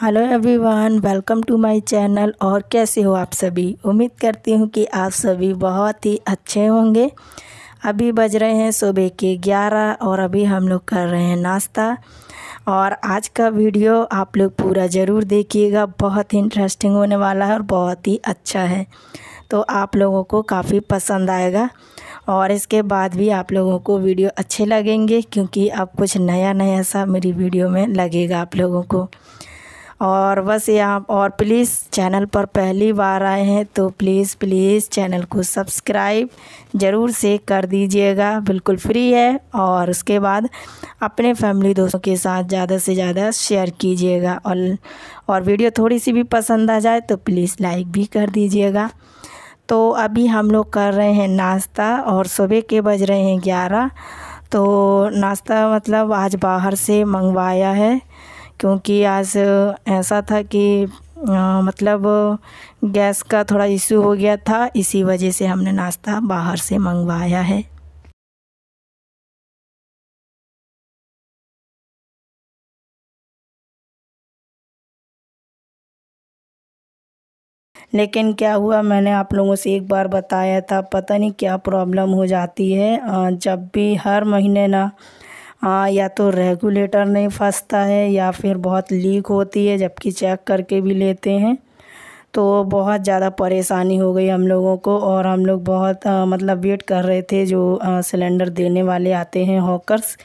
hello everyone welcome to my channel और कैसे हो आप सभी उम्मीद करती हूँ कि आप सभी बहुत ही अच्छे होंगे अभी बज रहे हैं सुबह के 11 और अभी हम लोग कर रहे हैं नाश्ता और आज का वीडियो आप लोग पूरा ज़रूर देखिएगा बहुत ही इंटरेस्टिंग होने वाला है और बहुत ही अच्छा है तो आप लोगों को काफ़ी पसंद आएगा और इसके बाद भी आप लोगों को वीडियो अच्छे लगेंगे क्योंकि अब कुछ नया नया सा मेरी वीडियो में लगेगा आप लोगों को और बस यहाँ और प्लीज़ चैनल पर पहली बार आए हैं तो प्लीज़ प्लीज़ चैनल को सब्सक्राइब ज़रूर से कर दीजिएगा बिल्कुल फ्री है और उसके बाद अपने फैमिली दोस्तों के साथ ज़्यादा से ज़्यादा शेयर कीजिएगा और और वीडियो थोड़ी सी भी पसंद आ जाए तो प्लीज़ लाइक भी कर दीजिएगा तो अभी हम लोग कर रहे हैं नाश्ता और सुबह के बज रहे हैं ग्यारह तो नाश्ता मतलब आज बाहर से मंगवाया है क्योंकि आज ऐसा था कि मतलब गैस का थोड़ा इशू हो गया था इसी वजह से हमने नाश्ता बाहर से मंगवाया है लेकिन क्या हुआ मैंने आप लोगों से एक बार बताया था पता नहीं क्या प्रॉब्लम हो जाती है जब भी हर महीने ना हाँ, या तो रेगुलेटर नहीं फंसता है या फिर बहुत लीक होती है जबकि चेक करके भी लेते हैं तो बहुत ज़्यादा परेशानी हो गई हम लोगों को और हम लोग बहुत आ, मतलब वेट कर रहे थे जो सिलेंडर देने वाले आते हैं हॉकर्स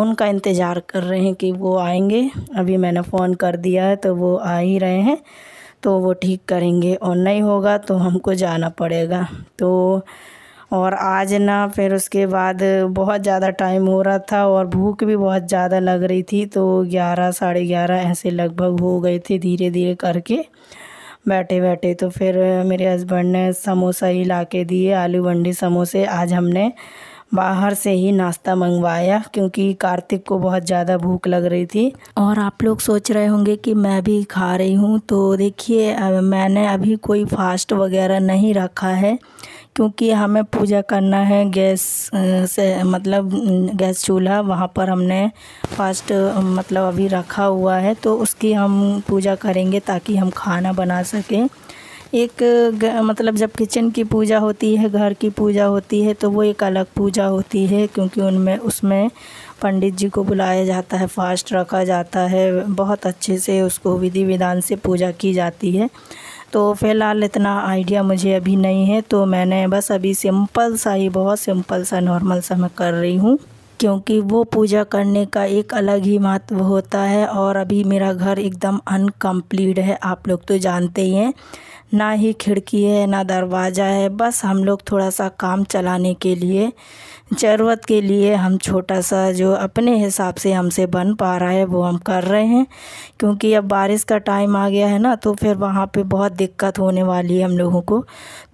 उनका इंतज़ार कर रहे हैं कि वो आएंगे अभी मैंने फ़ोन कर दिया है तो वो आ ही रहे हैं तो वो ठीक करेंगे और नहीं होगा तो हमको जाना पड़ेगा तो और आज ना फिर उसके बाद बहुत ज़्यादा टाइम हो रहा था और भूख भी बहुत ज़्यादा लग रही थी तो ग्यारह साढ़े ग्यारह ऐसे लगभग हो गए थे धीरे धीरे करके बैठे बैठे तो फिर मेरे हस्बैंड ने समोसा ही ला के दिए आलू बंडी समोसे आज हमने बाहर से ही नाश्ता मंगवाया क्योंकि कार्तिक को बहुत ज़्यादा भूख लग रही थी और आप लोग सोच रहे होंगे कि मैं भी खा रही हूँ तो देखिए मैंने अभी कोई फास्ट वगैरह नहीं रखा है क्योंकि हमें पूजा करना है गैस से मतलब गैस चूल्हा वहाँ पर हमने फास्ट मतलब अभी रखा हुआ है तो उसकी हम पूजा करेंगे ताकि हम खाना बना सकें एक मतलब जब किचन की पूजा होती है घर की पूजा होती है तो वो एक अलग पूजा होती है क्योंकि उनमें उसमें पंडित जी को बुलाया जाता है फास्ट रखा जाता है बहुत अच्छे से उसको विधि विधान से पूजा की जाती है तो फ़िलहाल इतना आइडिया मुझे अभी नहीं है तो मैंने बस अभी सिंपल सा ही बहुत सिंपल सा नॉर्मल सा मैं कर रही हूँ क्योंकि वो पूजा करने का एक अलग ही महत्व होता है और अभी मेरा घर एकदम अनकम्प्लीट है आप लोग तो जानते ही हैं ना ही खिड़की है ना दरवाज़ा है बस हम लोग थोड़ा सा काम चलाने के लिए ज़रूरत के लिए हम छोटा सा जो अपने हिसाब से हमसे बन पा रहा है वो हम कर रहे हैं क्योंकि अब बारिश का टाइम आ गया है ना तो फिर वहाँ पे बहुत दिक्कत होने वाली है हम लोगों को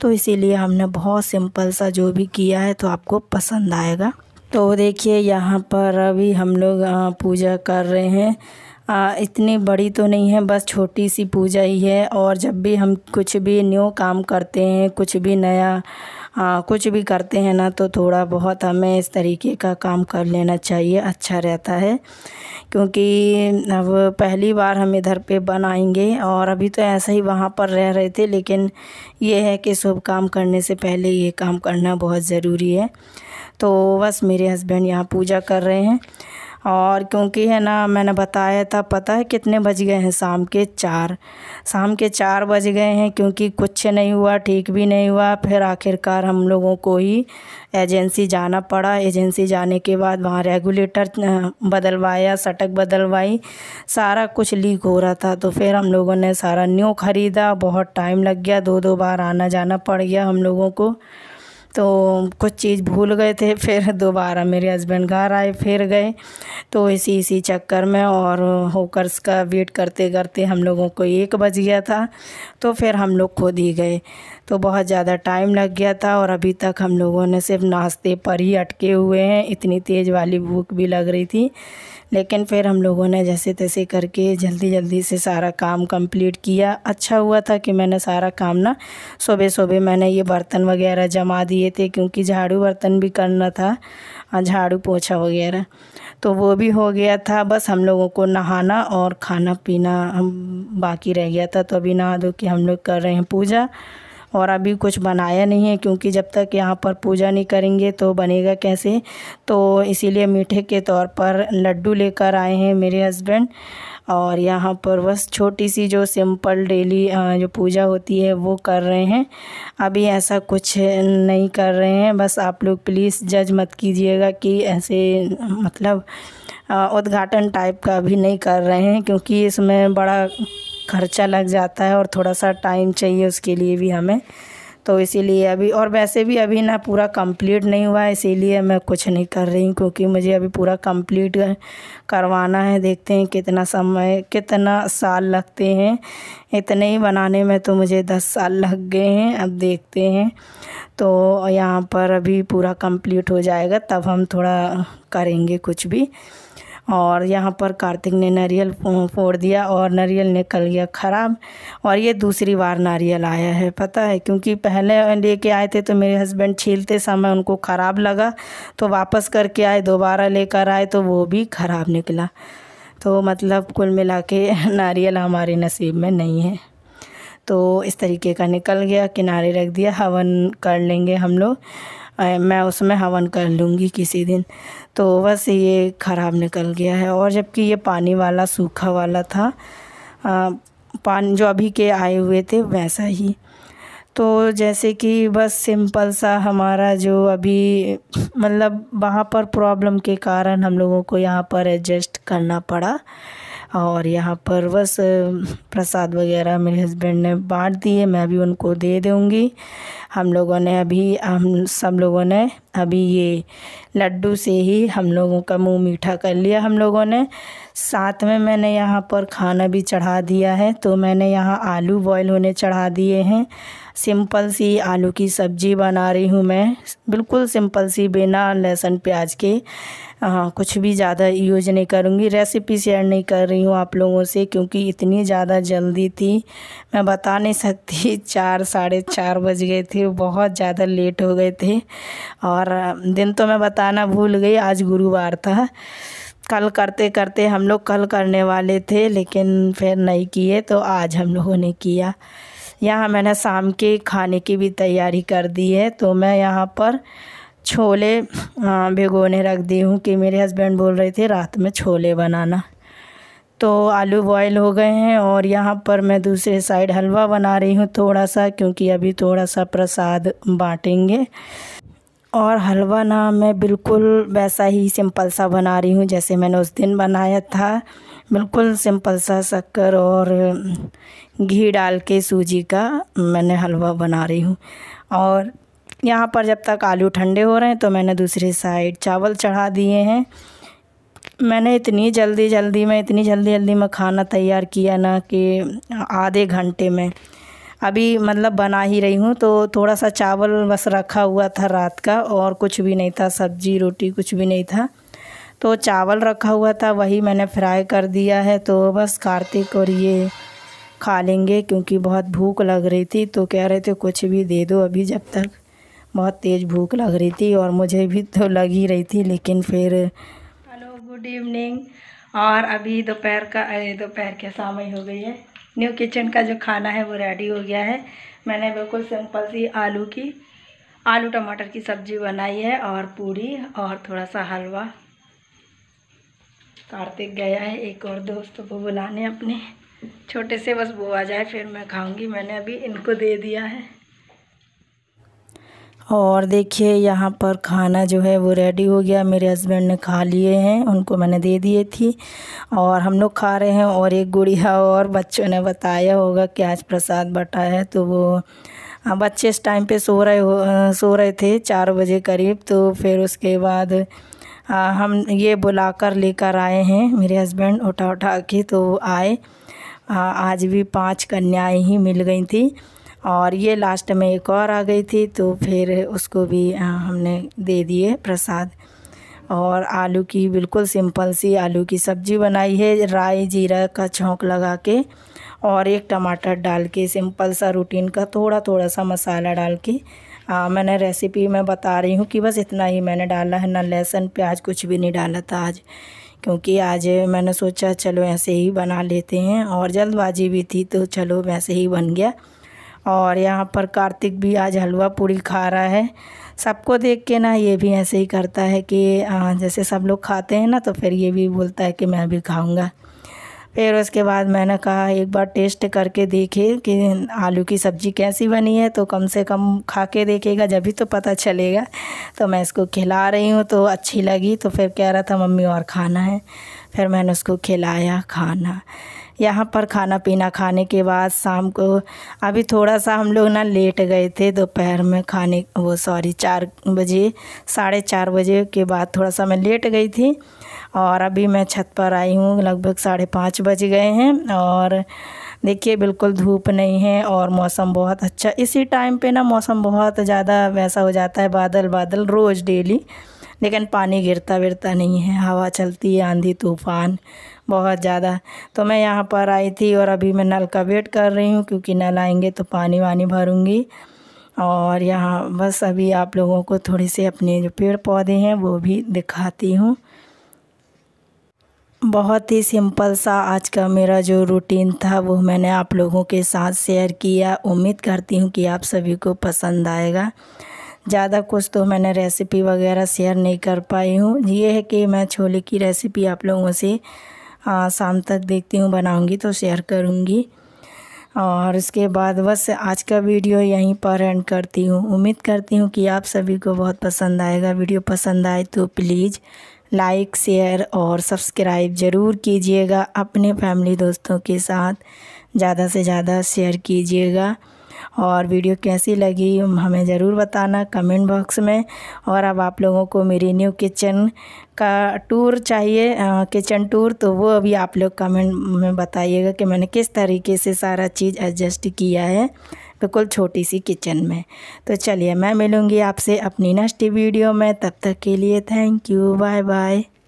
तो इसीलिए हमने बहुत सिंपल सा जो भी किया है तो आपको पसंद आएगा तो देखिए यहाँ पर अभी हम लोग पूजा कर रहे हैं आ, इतनी बड़ी तो नहीं है बस छोटी सी पूजा ही है और जब भी हम कुछ भी न्यू काम करते हैं कुछ भी नया आ, कुछ भी करते हैं ना तो थोड़ा बहुत हमें इस तरीके का काम कर लेना चाहिए अच्छा रहता है क्योंकि अब पहली बार हम इधर पे बन आएंगे और अभी तो ऐसे ही वहाँ पर रह रहे थे लेकिन ये है कि शुभ काम करने से पहले ये काम करना बहुत ज़रूरी है तो बस मेरे हस्बैंड यहाँ पूजा कर रहे हैं और क्योंकि है ना मैंने बताया था पता है कितने बज गए हैं शाम के चार शाम के चार बज गए हैं क्योंकि कुछ नहीं हुआ ठीक भी नहीं हुआ फिर आखिरकार हम लोगों को ही एजेंसी जाना पड़ा एजेंसी जाने के बाद वहाँ रेगुलेटर बदलवाया सटक बदलवाई सारा कुछ लीक हो रहा था तो फिर हम लोगों ने सारा न्यू ख़रीदा बहुत टाइम लग गया दो दो बार आना जाना पड़ गया हम लोगों को तो कुछ चीज़ भूल गए थे फिर दोबारा मेरे हस्बैंड घर आए फिर गए तो इसी इसी चक्कर में और होकर्स का वेट करते करते हम लोगों को एक बज गया था तो फिर हम लोग खुद ही गए तो बहुत ज़्यादा टाइम लग गया था और अभी तक हम लोगों ने सिर्फ नाश्ते पर ही अटके हुए हैं इतनी तेज़ वाली भूख भी लग रही थी लेकिन फिर हम लोगों ने जैसे तैसे करके जल्दी जल्दी से सारा काम कंप्लीट किया अच्छा हुआ था कि मैंने सारा काम ना सुबह सुबह मैंने ये बर्तन वगैरह जमा दिए दिए थे क्योंकि झाड़ू बर्तन भी करना था झाड़ू पोछा वगैरह तो वो भी हो गया था बस हम लोगों को नहाना और खाना पीना हम बाकी रह गया था तो अभी नहा धो के हम लोग कर रहे हैं पूजा और अभी कुछ बनाया नहीं है क्योंकि जब तक यहाँ पर पूजा नहीं करेंगे तो बनेगा कैसे तो इसीलिए मीठे के तौर पर लड्डू लेकर आए हैं मेरे हस्बैंड और यहाँ पर बस छोटी सी जो सिंपल डेली जो पूजा होती है वो कर रहे हैं अभी ऐसा कुछ नहीं कर रहे हैं बस आप लोग प्लीज़ जज मत कीजिएगा कि ऐसे मतलब उद्घाटन टाइप का भी नहीं कर रहे हैं क्योंकि इसमें बड़ा खर्चा लग जाता है और थोड़ा सा टाइम चाहिए उसके लिए भी हमें तो इसीलिए अभी और वैसे भी अभी ना पूरा कंप्लीट नहीं हुआ है इसीलिए मैं कुछ नहीं कर रही हूँ क्योंकि मुझे अभी पूरा कंप्लीट करवाना है देखते हैं कितना समय कितना साल लगते हैं इतने ही बनाने में तो मुझे दस साल लग गए हैं अब देखते हैं तो यहाँ पर अभी पूरा कंप्लीट हो जाएगा तब हम थोड़ा करेंगे कुछ भी और यहाँ पर कार्तिक ने नारियल फोड़ दिया और नारियल निकल गया ख़राब और ये दूसरी बार नारियल आया है पता है क्योंकि पहले लेके आए थे तो मेरे हस्बैंड छीलते समय उनको ख़राब लगा तो वापस करके आए दोबारा लेकर आए तो वो भी ख़राब निकला तो मतलब कुल मिला के नारियल हमारे नसीब में नहीं है तो इस तरीके का निकल गया किनारे रख दिया हवन कर लेंगे हम लोग मैं उसमें हवन कर लूँगी किसी दिन तो बस ये ख़राब निकल गया है और जबकि ये पानी वाला सूखा वाला था पान जो अभी के आए हुए थे वैसा ही तो जैसे कि बस सिंपल सा हमारा जो अभी मतलब वहाँ पर प्रॉब्लम के कारण हम लोगों को यहाँ पर एडजस्ट करना पड़ा और यहाँ पर बस प्रसाद वगैरह मेरे हस्बैंड ने बाँट दिए मैं भी उनको दे दूँगी हम लोगों ने अभी हम सब लोगों ने अभी ये लड्डू से ही हम लोगों का मुंह मीठा कर लिया हम लोगों ने साथ में मैंने यहाँ पर खाना भी चढ़ा दिया है तो मैंने यहाँ आलू बॉयल होने चढ़ा दिए हैं सिंपल सी आलू की सब्ज़ी बना रही हूँ मैं बिल्कुल सिंपल सी बिना लहसुन प्याज के हाँ कुछ भी ज़्यादा यूज नहीं करूँगी रेसिपी शेयर नहीं कर रही हूँ आप लोगों से क्योंकि इतनी ज़्यादा जल्दी थी मैं बता नहीं सकती चार साढ़े चार बज गए थे बहुत ज़्यादा लेट हो गए थे और और दिन तो मैं बताना भूल गई आज गुरुवार था कल करते करते हम लोग कल करने वाले थे लेकिन फिर नहीं किए तो आज हम लोगों ने किया यहाँ मैंने शाम के खाने की भी तैयारी कर दी है तो मैं यहाँ पर छोले भिगोने रख दी हूँ कि मेरे हस्बैंड बोल रहे थे रात में छोले बनाना तो आलू बॉयल हो गए हैं और यहाँ पर मैं दूसरे साइड हलवा बना रही हूँ थोड़ा सा क्योंकि अभी थोड़ा सा प्रसाद बांटेंगे और हलवा ना मैं बिल्कुल वैसा ही सिंपल सा बना रही हूँ जैसे मैंने उस दिन बनाया था बिल्कुल सिंपल सा शक्कर और घी डाल के सूजी का मैंने हलवा बना रही हूँ और यहाँ पर जब तक आलू ठंडे हो रहे हैं तो मैंने दूसरी साइड चावल चढ़ा दिए हैं मैंने इतनी जल्दी जल्दी में इतनी जल्दी जल्दी में खाना तैयार किया ना कि आधे घंटे में अभी मतलब बना ही रही हूँ तो थोड़ा सा चावल बस रखा हुआ था रात का और कुछ भी नहीं था सब्जी रोटी कुछ भी नहीं था तो चावल रखा हुआ था वही मैंने फ्राई कर दिया है तो बस कार्तिक और ये खा लेंगे क्योंकि बहुत भूख लग रही थी तो कह रहे थे कुछ भी दे दो अभी जब तक बहुत तेज़ भूख लग रही थी और मुझे भी तो लग ही रही थी लेकिन फिर हेलो गुड इवनिंग और अभी दोपहर का दोपहर के समय हो गई है न्यू किचन का जो खाना है वो रेडी हो गया है मैंने बिल्कुल सिंपल सी आलू की आलू टमाटर की सब्ज़ी बनाई है और पूरी और थोड़ा सा हलवा कार्तिक गया है एक और दोस्त को बुलाने अपने छोटे से बस वो आ जाए फिर मैं खाऊंगी मैंने अभी इनको दे दिया है और देखिए यहाँ पर खाना जो है वो रेडी हो गया मेरे हस्बैंड ने खा लिए हैं उनको मैंने दे दिए थी और हम लोग खा रहे हैं और एक गुड़िया और बच्चों ने बताया होगा कि आज प्रसाद बटा है तो वो हाँ, बच्चे इस टाइम पे सो रहे हो सो रहे थे चार बजे करीब तो फिर उसके बाद आ, हम ये बुलाकर लेकर आए हैं मेरे हस्बैंड उठा उठा के तो आए आ, आज भी पाँच कन्याएँ ही मिल गई थी और ये लास्ट में एक और आ गई थी तो फिर उसको भी हमने दे दिए प्रसाद और आलू की बिल्कुल सिंपल सी आलू की सब्ज़ी बनाई है राई जीरा का छोंक लगा के और एक टमाटर डाल के सिंपल सा रूटीन का थोड़ा थोड़ा सा मसाला डाल के आ, मैंने रेसिपी में बता रही हूँ कि बस इतना ही मैंने डाला है ना लहसुन प्याज कुछ भी नहीं डाला था आज क्योंकि आज मैंने सोचा चलो ऐसे ही बना लेते हैं और जल्दबाजी भी थी तो चलो वैसे ही बन गया और यहाँ पर कार्तिक भी आज हलवा पूरी खा रहा है सबको देख के ना ये भी ऐसे ही करता है कि जैसे सब लोग खाते हैं ना तो फिर ये भी बोलता है कि मैं भी खाऊंगा फिर उसके बाद मैंने कहा एक बार टेस्ट करके देखे कि आलू की सब्ज़ी कैसी बनी है तो कम से कम खा के देखेगा जब भी तो पता चलेगा तो मैं इसको खिला रही हूँ तो अच्छी लगी तो फिर कह रहा था मम्मी और खाना है फिर मैंने उसको खिलाया खाना यहाँ पर खाना पीना खाने के बाद शाम को अभी थोड़ा सा हम लोग ना लेट गए थे दोपहर में खाने वो सॉरी चार बजे साढ़े चार बजे के बाद थोड़ा सा मैं लेट गई थी और अभी मैं छत पर आई हूँ लगभग साढ़े पाँच बज गए हैं और देखिए बिल्कुल धूप नहीं है और मौसम बहुत अच्छा इसी टाइम पे ना मौसम बहुत ज़्यादा वैसा हो जाता है बादल बादल रोज़ डेली लेकिन पानी गिरता विरता नहीं है हवा चलती है आंधी तूफ़ान बहुत ज़्यादा तो मैं यहाँ पर आई थी और अभी मैं नल का वेट कर रही हूँ क्योंकि नल आएंगे तो पानी वानी भरूँगी और यहाँ बस अभी आप लोगों को थोड़े से अपने जो पेड़ पौधे हैं वो भी दिखाती हूँ बहुत ही सिंपल सा आज का मेरा जो रूटीन था वो मैंने आप लोगों के साथ शेयर किया उम्मीद करती हूँ कि आप सभी को पसंद आएगा ज़्यादा कुछ तो मैंने रेसिपी वगैरह शेयर नहीं कर पाई हूँ ये है कि मैं छोले की रेसिपी आप लोगों से हाँ, शाम तक देखती हूँ बनाऊँगी तो शेयर करूँगी और उसके बाद बस आज का वीडियो यहीं पर एंड करती हूँ उम्मीद करती हूँ कि आप सभी को बहुत पसंद आएगा वीडियो पसंद आए तो प्लीज़ लाइक शेयर और सब्सक्राइब ज़रूर कीजिएगा अपने फैमिली दोस्तों के साथ ज़्यादा से ज़्यादा शेयर कीजिएगा और वीडियो कैसी लगी हमें ज़रूर बताना कमेंट बॉक्स में और अब आप लोगों को मेरी न्यू किचन का टूर चाहिए किचन टूर तो वो अभी आप लोग कमेंट में बताइएगा कि मैंने किस तरीके से सारा चीज़ एडजस्ट किया है बिल्कुल छोटी सी किचन में तो चलिए मैं मिलूँगी आपसे अपनी नेक्स्ट वीडियो में तब तक के लिए थैंक यू बाय बाय